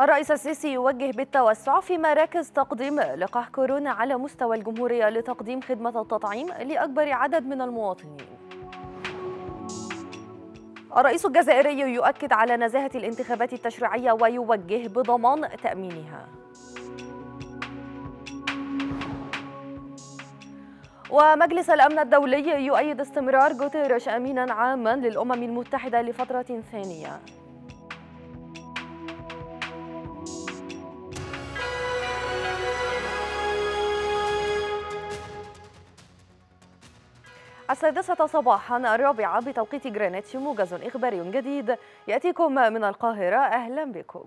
الرئيس السيسي يوجه بالتوسع في مراكز تقديم لقاح كورونا على مستوى الجمهورية لتقديم خدمة التطعيم لأكبر عدد من المواطنين الرئيس الجزائري يؤكد على نزاهة الانتخابات التشريعية ويوجه بضمان تأمينها ومجلس الأمن الدولي يؤيد استمرار جوتيريش أمينا عاما للأمم المتحدة لفترة ثانية السادسة صباحا الرابعة بتوقيت جرينتش موجز إخباري جديد يأتيكم من القاهرة أهلا بكم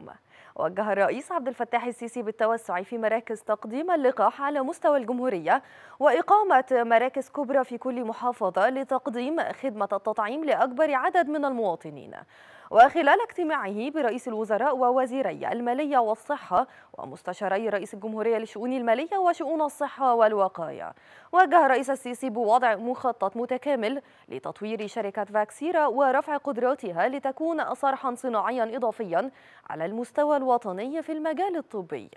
وجه الرئيس عبد الفتاح السيسي بالتوسع في مراكز تقديم اللقاح على مستوى الجمهورية وإقامة مراكز كبرى في كل محافظة لتقديم خدمة التطعيم لأكبر عدد من المواطنين وخلال اجتماعه برئيس الوزراء ووزيري المالية والصحة ومستشاري رئيس الجمهورية لشؤون المالية وشؤون الصحة والوقاية وجه الرئيس السيسي بوضع مخطط متكامل لتطوير شركة فاكسيرا ورفع قدراتها لتكون صرحا صناعيا إضافيا على المستوى الوطني في المجال الطبي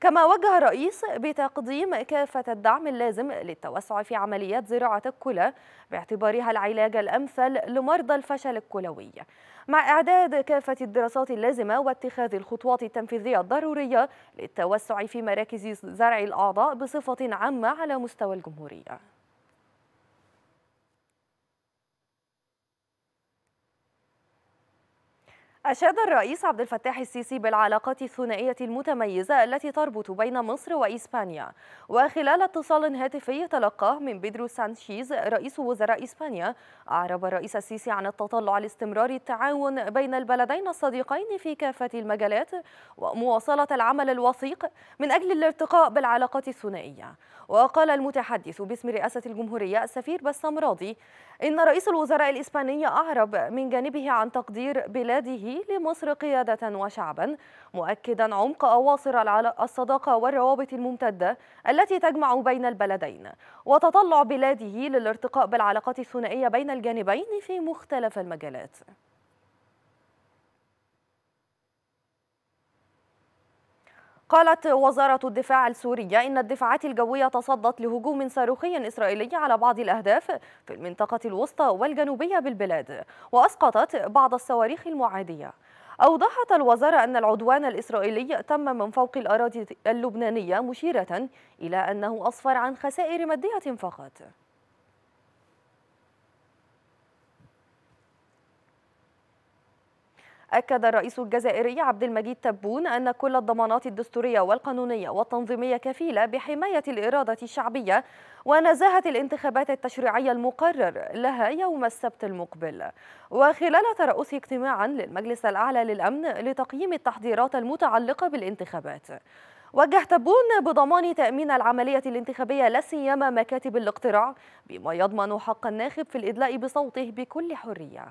كما وجه الرئيس بتقديم كافة الدعم اللازم للتوسع في عمليات زراعة الكلى باعتبارها العلاج الأمثل لمرضى الفشل الكلوي مع إعداد كافة الدراسات اللازمة واتخاذ الخطوات التنفيذية الضرورية للتوسع في مراكز زرع الأعضاء بصفة عامة على مستوى الجمهورية أشاد الرئيس عبد الفتاح السيسي بالعلاقات الثنائية المتميزة التي تربط بين مصر وإسبانيا وخلال اتصال هاتفي تلقاه من بيدرو سانشيز رئيس وزراء إسبانيا أعرب الرئيس السيسي عن التطلع لاستمرار التعاون بين البلدين الصديقين في كافة المجالات ومواصلة العمل الوثيق من أجل الارتقاء بالعلاقات الثنائية وقال المتحدث باسم رئاسة الجمهورية السفير بسام راضي إن رئيس الوزراء الإسباني أعرب من جانبه عن تقدير بلاده لمصر قيادة وشعبا مؤكدا عمق أواصر الصداقة والروابط الممتدة التي تجمع بين البلدين وتطلع بلاده للارتقاء بالعلاقات الثنائية بين الجانبين في مختلف المجالات قالت وزارة الدفاع السورية إن الدفاعات الجوية تصدت لهجوم صاروخي إسرائيلي على بعض الأهداف في المنطقة الوسطى والجنوبية بالبلاد وأسقطت بعض الصواريخ المعادية أوضحت الوزارة أن العدوان الإسرائيلي تم من فوق الأراضي اللبنانية مشيرة إلى أنه أصفر عن خسائر مادية فقط أكد الرئيس الجزائري عبد المجيد تبون أن كل الضمانات الدستورية والقانونية والتنظيمية كفيلة بحماية الإرادة الشعبية ونزاهة الانتخابات التشريعية المقرر لها يوم السبت المقبل وخلال ترأس اجتماعا للمجلس الأعلى للأمن لتقييم التحضيرات المتعلقة بالانتخابات وجه تبون بضمان تأمين العملية الانتخابية لا سيما مكاتب الاقتراع بما يضمن حق الناخب في الإدلاء بصوته بكل حرية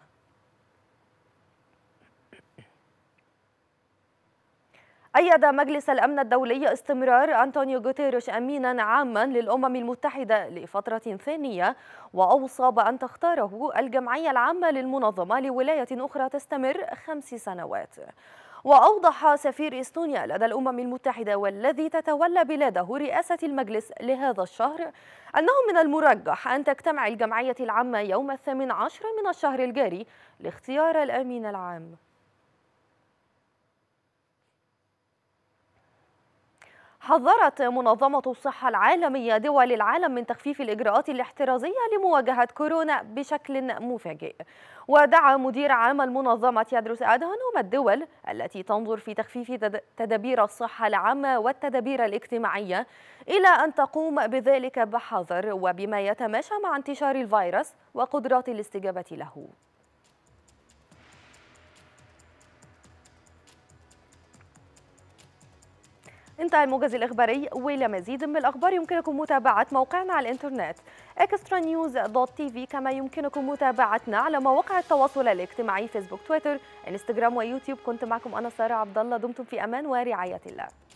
أيد مجلس الأمن الدولي استمرار أنطونيو غوتيريش أمينا عاما للأمم المتحدة لفترة ثانية وأوصى بأن تختاره الجمعية العامة للمنظمة لولاية أخرى تستمر خمس سنوات وأوضح سفير إستونيا لدى الأمم المتحدة والذي تتولى بلاده رئاسة المجلس لهذا الشهر أنه من المرجح أن تجتمع الجمعية العامة يوم الثامن عشر من الشهر الجاري لاختيار الأمين العام حذرت منظمة الصحة العالمية دول العالم من تخفيف الإجراءات الاحترازية لمواجهة كورونا بشكل مفاجئ ودعا مدير عام المنظمة يدرس أدهانوم الدول التي تنظر في تخفيف تدابير الصحة العامة والتدابير الاجتماعية إلى أن تقوم بذلك بحذر وبما يتماشى مع انتشار الفيروس وقدرات الاستجابة له انتهى الموجز الإخباري ولمزيد من الأخبار يمكنكم متابعة موقعنا على الإنترنت اكسترا نيوز دوت كما يمكنكم متابعتنا على مواقع التواصل الاجتماعي فيسبوك تويتر انستجرام ويوتيوب كنت معكم أنا سارة عبد الله دمتم في أمان ورعاية الله